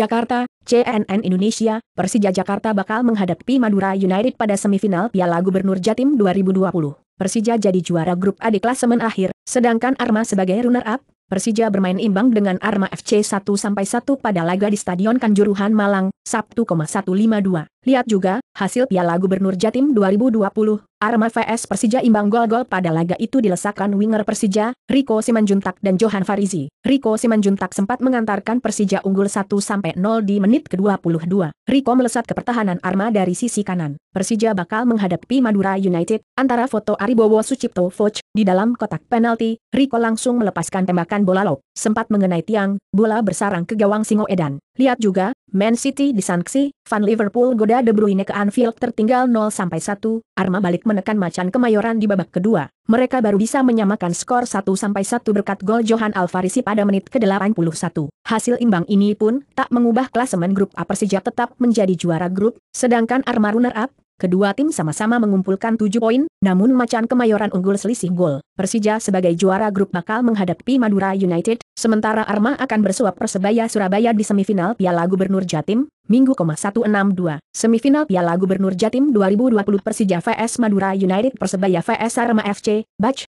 Jakarta, CNN Indonesia, Persija Jakarta bakal menghadapi Madura United pada semifinal Piala Gubernur Jatim 2020. Persija jadi juara grup A di klasemen akhir, sedangkan Arma sebagai runner-up, Persija bermain imbang dengan Arma FC 1-1 pada laga di Stadion Kanjuruhan Malang, Sabtu, 152. Lihat juga, hasil Piala Gubernur Jatim 2020, Arma vs Persija imbang gol-gol pada laga itu dilesakan winger Persija, Riko Simanjuntak dan Johan Farizi. Riko Simanjuntak sempat mengantarkan Persija unggul 1-0 di menit ke-22. Riko melesat ke pertahanan Arma dari sisi kanan. Persija bakal menghadapi Madura United, antara foto Aribowo Sucipto Foch, di dalam kotak penalti, Riko langsung melepaskan tembakan bola lob sempat mengenai tiang, bola bersarang ke gawang Singo Edan. Lihat juga, Man City disanksi, Van Liverpool goda De Bruyne ke Anfield tertinggal 0-1, Arma balik menekan macan kemayoran di babak kedua. Mereka baru bisa menyamakan skor 1-1 berkat gol Johan Alvarisi pada menit ke-81. Hasil imbang ini pun tak mengubah klasemen grup A Persija tetap menjadi juara grup, sedangkan Arma runner-up, Kedua tim sama-sama mengumpulkan tujuh poin, namun Macan Kemayoran unggul selisih gol. Persija sebagai juara grup bakal menghadapi Madura United, sementara Arma akan bersuap Persebaya Surabaya di semifinal Piala Gubernur Jatim, Minggu 162. Semifinal Piala Gubernur Jatim 2020 Persija vs Madura United Persebaya vs Arma FC, Batch,